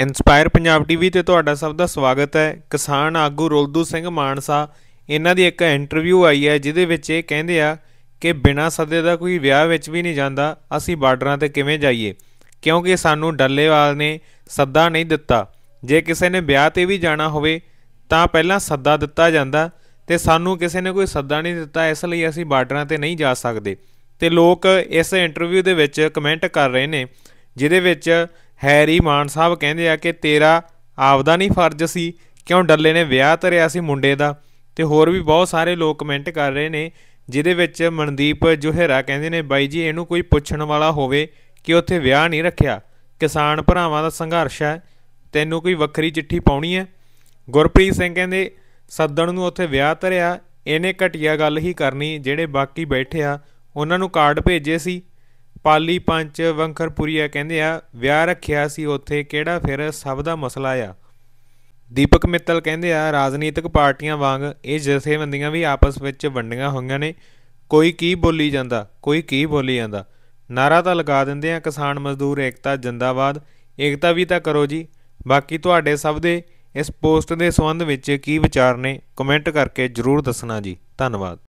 inspire Punjab TV ਤੇ ਤੁਹਾਡਾ ਸਭ ਦਾ ਸਵਾਗਤ ਹੈ ਕਿਸਾਨ ਆਗੂ ਰੋਲਦੂ ਸਿੰਘ ਮਾਨਸਾ ਇਹਨਾਂ ਦੀ ਇੱਕ ਇੰਟਰਵਿਊ ਆਈ ਹੈ ਜਿਹਦੇ ਵਿੱਚ ਇਹ ਕਹਿੰਦੇ ਆ ਕਿ ਬਿਨਾਂ ਸੱਦੇ ਦਾ ਕੋਈ ਵਿਆਹ ਵਿੱਚ ਵੀ ਨਹੀਂ ਜਾਂਦਾ ਅਸੀਂ ਬਾਰਡਰਾਂ ਤੇ ਕਿਵੇਂ ਜਾਈਏ ਕਿਉਂਕਿ ਸਾਨੂੰ ਡੱਲੇਵਾਲ ਨੇ ਸੱਦਾ ਨਹੀਂ ਦਿੱਤਾ ਜੇ ਕਿਸੇ ਨੇ ਵਿਆਹ ਤੇ ਵੀ ਜਾਣਾ ਹੋਵੇ ਤਾਂ ਪਹਿਲਾਂ ਸੱਦਾ ਦਿੱਤਾ ਜਾਂਦਾ ਤੇ ਸਾਨੂੰ ਕਿਸੇ ਨੇ ਕੋਈ ਸੱਦਾ ਨਹੀਂ ਦਿੱਤਾ ਇਸ ਲਈ ਅਸੀਂ ਬਾਰਡਰਾਂ ਤੇ ਨਹੀਂ ਜਾ ਸਕਦੇ ਤੇ ਲੋਕ ਇਸ ਇੰਟਰਵਿਊ ਦੇ ਵਿੱਚ ਕਮੈਂਟ ਕਰ ਰਹੇ ਨੇ ਜਿਹਦੇ ਵਿੱਚ ਹੈਰੀ ਮਾਨ ਸਾਹਿਬ ਕਹਿੰਦੇ ਆ ਕਿ ਤੇਰਾ ਆਪਦਾ ਨਹੀਂ ਫਰਜ਼ ਸੀ ਕਿਉਂ ਡੱਲੇ ਨੇ ਵਿਆਹ ਧਰਿਆ ਸੀ ਮੁੰਡੇ ਦਾ ਤੇ ਹੋਰ ਵੀ ਬਹੁਤ ਸਾਰੇ ਲੋਕ ਕਮੈਂਟ ਕਰ ਰਹੇ ਨੇ ਜਿਹਦੇ ਵਿੱਚ ਮਨਦੀਪ ਜੋਹਰਾ ਕਹਿੰਦੇ ਨੇ ਬਾਈ ਜੀ ਇਹਨੂੰ ਕੋਈ ਪੁੱਛਣ ਵਾਲਾ ਹੋਵੇ ਕਿ ਉੱਥੇ ਵਿਆਹ ਨਹੀਂ ਰੱਖਿਆ ਕਿਸਾਨ ਭਰਾਵਾਂ ਦਾ ਸੰਘਰਸ਼ ਹੈ ਤੈਨੂੰ ਕੋਈ ਵੱਖਰੀ ਚਿੱਠੀ ਪਾਉਣੀ ਹੈ ਗੁਰਪ੍ਰੀਤ ਸਿੰਘ ਕਹਿੰਦੇ ਸੱਦਣ ਨੂੰ ਉੱਥੇ ਵਿਆਹ ਧਰਿਆ ਇਹਨੇ ਘਟਿਆ ਗੱਲ ਹੀ ਕਰਨੀ ਜਿਹੜੇ ਬਾਕੀ ਬੈਠੇ ਆ ਉਹਨਾਂ ਨੂੰ ਕਾਰਡ ਭੇਜੇ ਸੀ ਪਾਲੀ ਪੰਚ ਵੰਖਰਪੁਰੀਆ ਕਹਿੰਦੇ ਆ ਵਿਆਹ ਰੱਖਿਆ ਸੀ ਉੱਥੇ ਕਿਹੜਾ ਫਿਰ ਸਭ ਦਾ ਮਸਲਾ ਆ ਦੀਪਕ ਮਿੱਤਲ ਕਹਿੰਦੇ ਆ ਰਾਜਨੀਤਿਕ ਪਾਰਟੀਆਂ ਵਾਂਗ ਇਹ ਜਥੇਬੰਦੀਆਂ ਵੀ ਆਪਸ ਵਿੱਚ ਵੰਡੀਆਂ ਹੋਈਆਂ ਨੇ ਕੋਈ ਕੀ ਬੋਲੀ ਜਾਂਦਾ ਕੋਈ ਕੀ ਬੋਲੀ ਜਾਂਦਾ ਨਾਰਾ ਤਾਂ ਲਗਾ ਦਿੰਦੇ ਆ ਕਿਸਾਨ ਮਜ਼ਦੂਰ ਏਕਤਾ ਜਿੰਦਾਬਾਦ ਏਕਤਾ ਵੀ ਤਾਂ ਕਰੋ ਜੀ ਬਾਕੀ ਤੁਹਾਡੇ ਸਭ ਦੇ ਇਸ ਪੋਸਟ ਦੇ ਸੰਬੰਧ ਵਿੱਚ ਕੀ ਵਿਚਾਰ ਨੇ ਕਮੈਂਟ ਕਰਕੇ ਜਰੂਰ ਦੱਸਣਾ ਜੀ ਧੰਨਵਾਦ